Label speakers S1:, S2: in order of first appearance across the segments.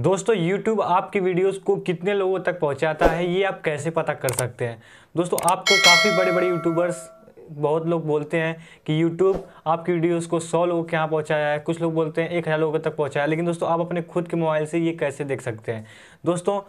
S1: दोस्तों YouTube आपकी videos को कितने लोगों तक पहुंचाता है ये आप कैसे पता कर सकते हैं दोस्तों आपको काफ़ी बड़े बड़े यूट्यूबर्स बहुत लोग बोलते हैं कि YouTube आपकी वीडियोस को 100 लोगों के यहाँ पहुँचाया है कुछ लोग बोलते हैं एक हज़ार लोगों तक पहुँचाया लेकिन दोस्तों आप अपने खुद के मोबाइल से ये कैसे देख सकते हैं दोस्तों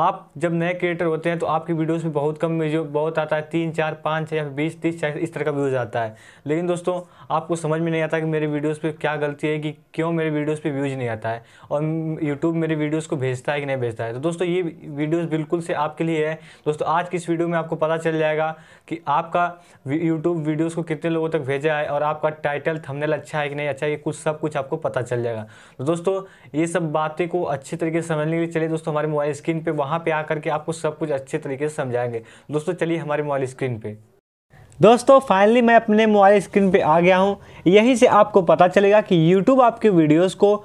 S1: आप जब नए क्रिएटर होते हैं तो आपकी वीडियोस में बहुत कम व्यूज बहुत आता है तीन चार पाँच छः या फिर बीस तीस चालीस इस तरह का व्यूज़ आता है लेकिन दोस्तों आपको समझ में नहीं आता कि मेरे वीडियोस पे क्या गलती है कि क्यों मेरे वीडियोस पे व्यूज़ नहीं आता है और यूट्यूब मेरे वीडियोस को भेजता है कि नहीं भेजता है तो दोस्तों ये वीडियोज़ बिल्कुल से आपके लिए है दोस्तों आज की इस वीडियो में आपको पता चल जाएगा कि आपका यूट्यूब वीडियोज़ को कितने लोगों तक भेजा है और आपका टाइटल थमनेल अच्छा है कि नहीं अच्छा ये कुछ सब कुछ आपको पता चल जाएगा तो दोस्तों ये सब बातें को अच्छे तरीके से समझने के लिए चलिए दोस्तों हमारे मोबाइल स्क्रीन पर वहाँ पर आकर के आपको सब कुछ अच्छे तरीके से समझाएंगे दोस्तों चलिए हमारे मोबाइल स्क्रीन पर दोस्तों फाइनली मैं अपने मोबाइल स्क्रीन पे आ गया हूँ यहीं से आपको पता चलेगा कि यूट्यूब आपके वीडियोज़ को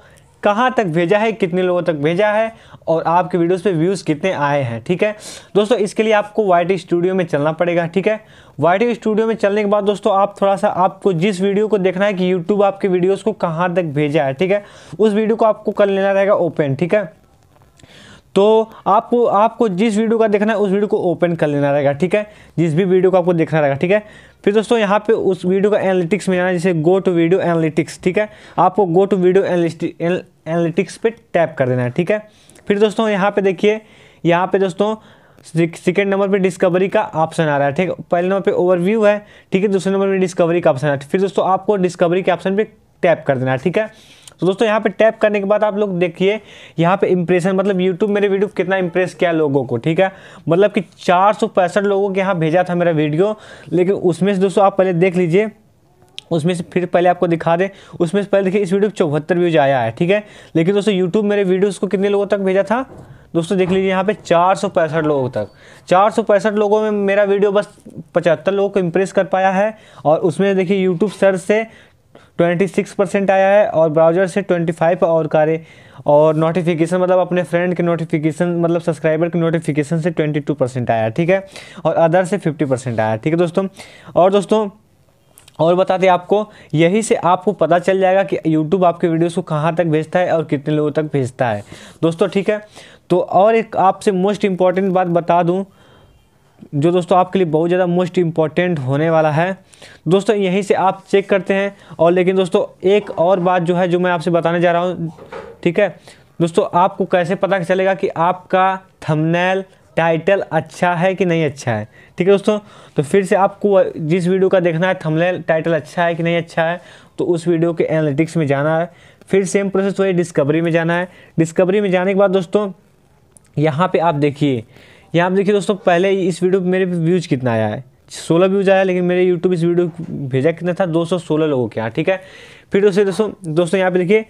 S1: कहाँ तक भेजा है कितने लोगों तक भेजा है और आपके वीडियोस पे व्यूज़ कितने आए हैं ठीक है दोस्तों इसके लिए आपको वाई स्टूडियो में चलना पड़ेगा ठीक है वाई स्टूडियो में चलने के बाद दोस्तों आप थोड़ा सा आपको जिस वीडियो को देखना है कि यूट्यूब आपके वीडियोज़ को कहाँ तक भेजा है ठीक है उस वीडियो को आपको कर लेना रहेगा ओपन ठीक है तो आपको आपको जिस वीडियो का देखना है उस वीडियो को ओपन कर लेना रहेगा ठीक है जिस भी वीडियो को आपको देखना रहेगा ठीक है फिर दोस्तों यहाँ पे उस वीडियो का एनालिटिक्स में जाना जैसे गो टू वीडियो एनालिटिक्स ठीक है आपको गो टू वीडियो एनालिटिक्स पे टैप कर देना है ठीक है फिर दोस्तों यहाँ पे देखिए यहाँ पे दोस्तों सेकेंड नंबर पे डिस्कवरी का ऑप्शन आ रहा है ठीक है पहले नंबर पे ओवरव्यू है ठीक है दूसरे नंबर पे डिस्कवरी का ऑप्शन है फिर दोस्तों आपको डिस्कवरी के ऑप्शन पे टैप कर देना है ठीक है तो दोस्तों यहाँ पे टैप करने के बाद आप लोग देखिए यहाँ पे इंप्रेशन मतलब यूट्यूब मेरे वीडियो कितना इंप्रेस किया लोगों को ठीक है मतलब कि चार लोगों के यहाँ भेजा था मेरा वीडियो लेकिन उसमें से दोस्तों आप पहले देख लीजिए उसमें से फिर पहले आपको दिखा दें उसमें से पहले देखिए इस वीडियो चौहत्तर व्यूज आया है ठीक है लेकिन दोस्तों यूट्यूब मेरे वीडियोज़ को कितने लोगों तक भेजा था दोस्तों देख लीजिए यहाँ पे चार लोगों तक चार लोगों में मेरा वीडियो बस पचहत्तर लोगों को इम्प्रेस कर पाया है और उसमें देखिए यूट्यूब सर्च से 26 परसेंट आया है और ब्राउज़र से 25 और कारे और नोटिफिकेशन मतलब अपने फ्रेंड के नोटिफिकेशन मतलब सब्सक्राइबर के नोटिफिकेशन से 22 परसेंट आया ठीक है और अदर से 50 परसेंट आया ठीक है दोस्तों और दोस्तों और बताते आपको यही से आपको पता चल जाएगा कि YouTube आपके वीडियोस को कहाँ तक भेजता है और कितने लोगों तक भेजता है दोस्तों ठीक है तो और एक आपसे मोस्ट इम्पॉर्टेंट बात बता दूँ जो दोस्तों आपके लिए बहुत ज़्यादा मोस्ट इम्पॉर्टेंट होने वाला है दोस्तों यहीं से आप चेक करते हैं और लेकिन दोस्तों एक और बात जो है जो मैं आपसे बताने जा रहा हूँ ठीक है दोस्तों आपको कैसे पता चलेगा कि आपका थंबनेल टाइटल अच्छा है कि नहीं अच्छा है ठीक है दोस्तों तो फिर से आपको जिस वीडियो का देखना है थमनेल टाइटल अच्छा है कि नहीं अच्छा है तो उस वीडियो के एनालिटिक्स में जाना है फिर सेम प्रोसेस वही डिस्कवरी में जाना है डिस्कवरी में जाने के बाद दोस्तों यहाँ पे आप देखिए यहाँ आप देखिए दोस्तों पहले इस वीडियो पर मेरे व्यूज़ कितना आया है सोलह व्यूज़ आया लेकिन मेरे यूट्यूब इस वीडियो भेजा कितना था दो सौ सोलह लोगों के यहाँ ठीक है फिर दोस्तों दोस्तों दोस्तों यहाँ पे देखिए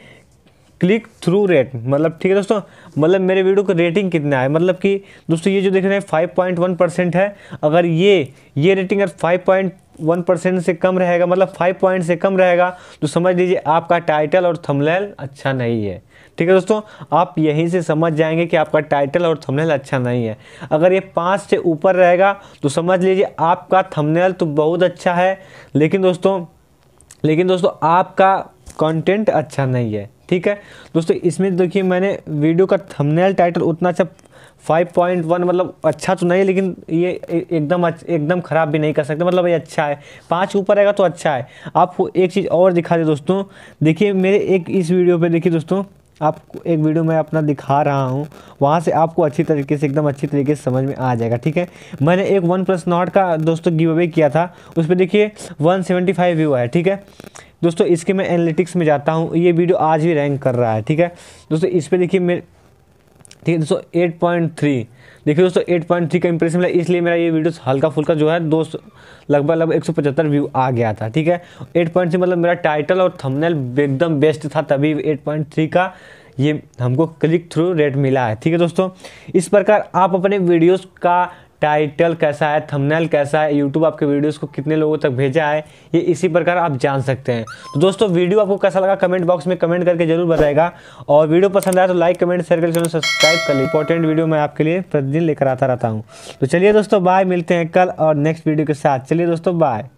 S1: क्लिक थ्रू रेट मतलब ठीक है दोस्तों मतलब मेरे वीडियो का रेटिंग कितना है मतलब कि दोस्तों ये जो देख रहे हैं फाइव पॉइंट वन परसेंट है अगर ये ये रेटिंग अगर फाइव पॉइंट वन परसेंट से कम रहेगा मतलब फाइव पॉइंट से कम रहेगा तो समझ लीजिए आपका टाइटल और थमलेल अच्छा नहीं है ठीक है दोस्तों आप यहीं से समझ जाएंगे कि आपका टाइटल और थमलेल अच्छा नहीं है अगर ये पाँच से ऊपर रहेगा तो समझ लीजिए आपका थमलेल तो बहुत अच्छा है लेकिन दोस्तों लेकिन दोस्तों आपका कंटेंट अच्छा नहीं है ठीक है दोस्तों इसमें देखिए मैंने वीडियो का थंबनेल टाइटल उतना अच्छा 5.1 मतलब अच्छा तो नहीं लेकिन ये एकदम एकदम ख़राब भी नहीं कर सकते मतलब ये अच्छा है पाँच ऊपर रहेगा तो अच्छा है आपको एक चीज़ और दिखा दे दोस्तों देखिए मेरे एक इस वीडियो पर देखिए दोस्तों आपको एक वीडियो मैं अपना दिखा रहा हूँ वहाँ से आपको अच्छी तरीके से एकदम अच्छी तरीके से समझ में आ जाएगा ठीक है मैंने एक वन प्लस नॉट का दोस्तों गिव अवे किया था उस पर देखिए 175 व्यू है ठीक है दोस्तों इसके मैं एनालिटिक्स में जाता हूँ ये वीडियो आज भी रैंक कर रहा है ठीक है दोस्तों इस पर देखिए मेरे ठीक है दोस्तों एट पॉइंट थ्री देखिए दोस्तों एट पॉइंट थ्री का इंप्रेशन मिला इसलिए मेरा ये वीडियो हल्का फुल्का जो है दो लगभग लगभग एक सौ पचहत्तर व्यू आ गया था ठीक है एट पॉइंट थ्री मतलब मेरा टाइटल और थंबनेल एकदम बेस्ट था तभी एट पॉइंट थ्री का ये हमको क्लिक थ्रू रेट मिला है ठीक है दोस्तों इस प्रकार आप अपने वीडियोज़ का टाइटल कैसा है थंबनेल कैसा है यूट्यूब आपके वीडियोस को कितने लोगों तक भेजा है ये इसी प्रकार आप जान सकते हैं तो दोस्तों वीडियो आपको कैसा लगा कमेंट बॉक्स में कमेंट करके जरूर बताएगा और वीडियो पसंद आया तो लाइक कमेंट शेयर करके चैनल सब्सक्राइब कर लें इंपॉर्टेंट वीडियो मैं आपके लिए प्रतिदिन लेकर आता रहता हूँ तो चलिए दोस्तों बाय मिलते हैं कल और नेक्स्ट वीडियो के साथ चलिए दोस्तों बाय